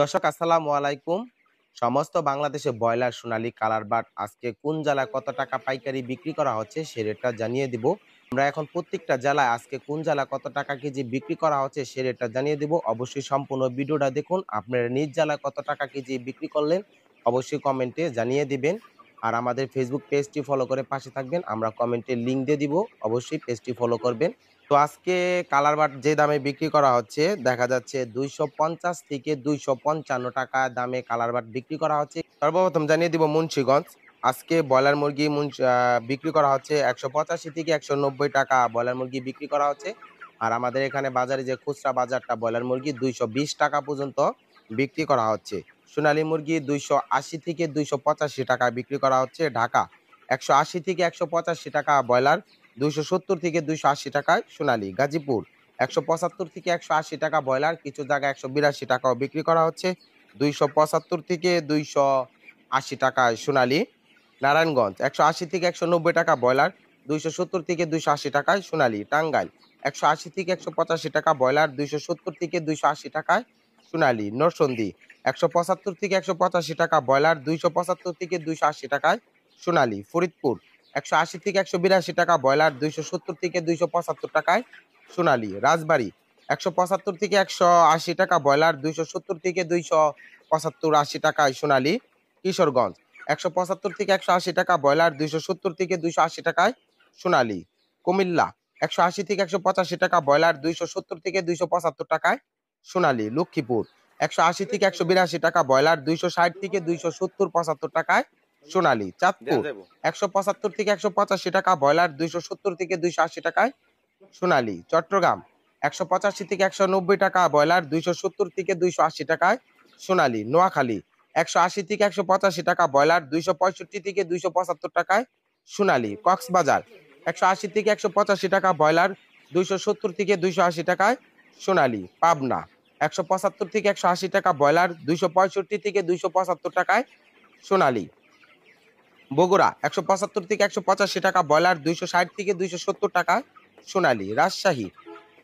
দর্শক আসসালামু আলাইকুম সমস্ত বাংলাদেশে ব্রয়লার সোনালী কালার বাট আজকে কোন জেলায় কত টাকা পাইকারি বিক্রি করা হচ্ছে সে রেটটা জানিয়ে দিব আমরা এখন প্রত্যেকটা জেলায় আজকে কোন জেলায় কত টাকা কেজি বিক্রি করা হচ্ছে সে রেটটা জানিয়ে দিব অবশ্যই সম্পূর্ণ ভিডিওটা দেখুন আপনারা নিজ জেলায় কত টাকা কেজি বিক্রি করলেন অবশ্যই কমেন্টে জানিয়ে দিবেন আর আমাদের ফেসবুক পেজটি ফলো করে পাশে থাকবেন আমরা কমেন্টের লিঙ্ক দিয়ে দিব অবশ্যই পেজটি ফলো করবেন তো আজকে কালার বাট যে দামে বিক্রি করা হচ্ছে দেখা যাচ্ছে দুইশো থেকে দুইশো টাকা দামে কালার বাট বিক্রি করা হচ্ছে সর্বপ্রথম জানিয়ে দিব মুন্সীগঞ্জ আজকে ব্রয়লার মুরগি বিক্রি করা হচ্ছে একশো পঁচাশি থেকে একশো নব্বই টাকা ব্রয়লার মুরগি বিক্রি করা হচ্ছে আর আমাদের এখানে বাজারে যে খুচরা বাজারটা ব্রয়লার মুরগি দুইশো টাকা পর্যন্ত বিক্রি করা হচ্ছে সোনালি মুরগি দুইশো আশি থেকে দুইশো পঁচাশি টাকা বিক্রি করা হচ্ছে ঢাকা একশো আশি থেকে একশো পঁচাশি টাকা ব্রয়লার দুইশো সত্তর থেকে দুইশো আশি টাকায় সোনালি গাজীপুর একশো পঁচাত্তর থেকে একশো আশি টাকা ব্রয়লার কিছু জায়গায় একশো বিরাশি টাকাও বিক্রি করা হচ্ছে দুইশো পঁচাত্তর থেকে দুইশো আশি টাকায় সোনালি নারায়ণগঞ্জ একশো আশি থেকে একশো নব্বই টাকা ব্রয়লার দুইশো সত্তর থেকে দুইশো আশি টাকায় সোনালি টাঙ্গাইল একশো আশি থেকে একশো পঁচাশি টাকা ব্রয়লার দুইশো সত্তর থেকে দুইশো আশি টাকায় সোনালি নরসন্দি একশো পঁচাত্তর থেকে একশো পঁচাশি টাকা ব্রয়লার দুইশো পঁচাত্তর থেকে দুইশো আশি টাকায় সোনালি ফরিদপুর একশো আশি থেকে একশো বিরাশি টাকা ব্রয়লার দুইশো সত্তর থেকে দুইশো পঁচাত্তর টাকায় সোনালি রাজবাড়ি একশো পঁচাত্তর থেকে একশো আশি টাকা ব্রয়লার দুইশো সত্তর থেকে দুইশো পঁচাত্তর আশি টাকায় সোনালি কিশোরগঞ্জ একশো পঁচাত্তর থেকে একশো আশি টাকা ব্রয়লার দুইশো সত্তর থেকে দুইশো আশি টাকায় সোনালি কুমিল্লা একশো আশি থেকে একশো পঁচাশি টাকা ব্রয়লার দুইশো সত্তর থেকে দুইশো পঁচাত্তর টাকায় সোনালি লক্ষ্মীপুর একশো আশি থেকে একশো বিরাশি টাকা ব্রয়লার দুইশো ষাট থেকে দুইশো সত্তর পঁচাত্তর টাকায় সোনালি চাঁদপুর একশো পঁচাত্তর থেকে একশো পঁচাশি টাকা ব্রয়লার দুইশো সত্তর থেকে দুইশো আশি টাকায় সোনালি চট্টগ্রাম একশো পঁচাশি থেকে একশো নব্বই টাকা ব্রয়লার দুইশো সত্তর থেকে দুইশো আশি টাকায় সোনালি নোয়াখালী একশো আশি থেকে একশো পঁচাশি টাকা ব্রয়লার দুইশো পঁয়ষট্টি থেকে দুইশো পঁচাত্তর টাকায় সোনালি কক্সবাজার একশো আশি থেকে একশো পঁচাশি টাকা ব্রয়লার দুইশো সত্তর থেকে দুইশো আশি টাকায় সোনালি পাবনা একশো পঁচাত্তর থেকে একশো আশি টাকা ব্রয়লার দুইশো পঁয়ষট্টি থেকে দুইশো পঁচাত্তর টাকায় সোনালি বগুড়া একশো পঁচাত্তর থেকে একশো পঁচাশি টাকা ব্রয়লার দুইশো ষাট থেকে দুইশো সত্তর টাকা সোনালি রাজশাহী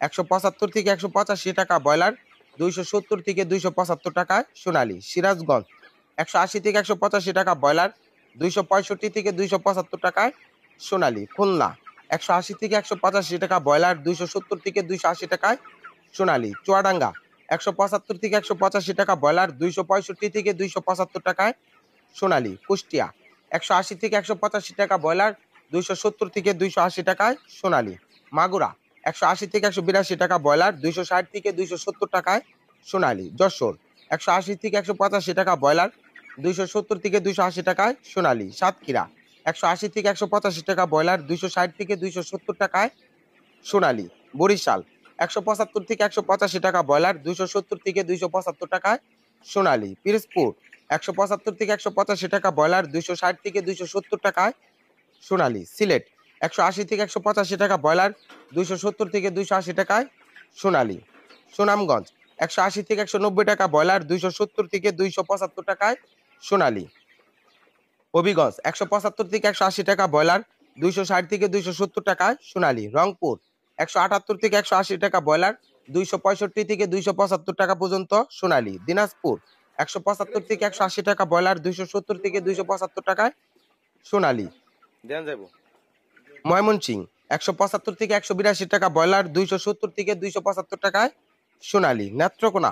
একশো পঁচাত্তর থেকে একশো পঁচাশি টাকা ব্রয়লার দুইশো সত্তর থেকে দুইশো পঁচাত্তর টাকায় সোনালি সিরাজগঞ্জ একশো আশি থেকে একশো পঁচাশি টাকা ব্রয়লার দুইশো পঁয়ষট্টি থেকে দুইশো পঁচাত্তর টাকায় সোনালি খুলনা একশো আশি থেকে একশো পঁচাশি টাকা ব্রয়লার দুইশো সত্তর থেকে দুইশো আশি টাকায় সোনালি চুয়াডাঙ্গা একশো পঁচাত্তর থেকে একশো পঁচাশি টাকা ব্রয়লার দুইশো পঁয়ষট্টি থেকে দুইশো পঁচাত্তর টাকায় সোনালি কুষ্টিয়া একশো আশি থেকে একশো পঁচাশি টাকা ব্রয়লার দুইশো সত্তর থেকে দুইশো আশি টাকায় সোনালি মাগুরা একশো আশি থেকে একশো বিরাশি টাকা ব্রয়লার দুইশো ষাট থেকে দুইশো সত্তর টাকায় সোনালি যশোর একশো আশি থেকে একশো পঁচাশি টাকা ব্রয়লার দুইশো সত্তর থেকে দুইশো আশি টাকায় সোনালি সাতক্ষীরা একশো আশি থেকে একশো পঁচাশি টাকা ব্রয়লার দুইশো ষাট থেকে দুইশো সত্তর টাকায় সোনালি বরিশাল একশো পঁচাত্তর থেকে একশো পঁচাশি টাকা ব্রয়লার দুশো সত্তর থেকে দুইশো পঁচাত্তর টাকায় সোনালি পিরিসপুর একশো পঁচাত্তর থেকে একশো পঁচাশি টাকা ব্রয়লার দুইশো ষাট থেকে দুইশো সত্তর টাকায় সোনালি সিলেট একশো আশি থেকে একশো পঁচাশি টাকা ব্রয়লার দুইশো সত্তর থেকে দুইশো আশি টাকায় সোনালি সুনামগঞ্জ একশো আশি থেকে একশো নব্বই টাকা ব্রয়লার দুইশো সত্তর থেকে দুইশো পঁচাত্তর টাকায় সোনালি হবিগঞ্জ একশো পঁচাত্তর থেকে একশো আশি টাকা ব্রয়লার দুইশো ষাট থেকে দুইশো সত্তর টাকায় সোনালি রংপুর একশো আটাত্তর থেকে একশো আশি টাকা ব্রয়লার দুইশো পঁয়ষট্টি থেকে দুইশো পঁচাত্তর টাকা পর্যন্ত সোনালি দিনাজপুর একশো পঁচাত্তর থেকে একশো আশি টাকা ব্রয়লার দুইশো সত্তর থেকে দুইশো পঁচাত্তর টাকায় সোনালি ময়মনসিং একশো পঁচাত্তর থেকে একশো বিরাশি টাকা ব্রয়লার দুইশো সত্তর থেকে দুইশো পঁচাত্তর টাকায় সোনালি নেত্রকোনা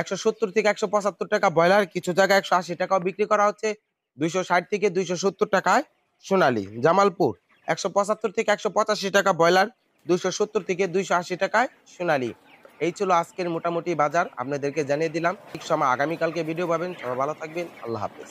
একশো সত্তর থেকে একশো পঁচাত্তর টাকা ব্রয়লার কিছু জায়গায় একশো আশি টাকাও বিক্রি করা হচ্ছে দুইশো ষাট থেকে দুইশো সত্তর টাকায় সোনালি জামালপুর একশো পঁচাত্তর থেকে একশো পঁচাশি টাকা ব্রয়লার 270 সত্তর থেকে দুইশো আশি টাকায় সোনালি এই ছিল আজকের মোটামুটি বাজার আপনাদেরকে জানিয়ে দিলাম ঠিক সময় আগামীকালকে ভিডিও পাবেন সবাই ভালো থাকবেন আল্লাহ হাফিজ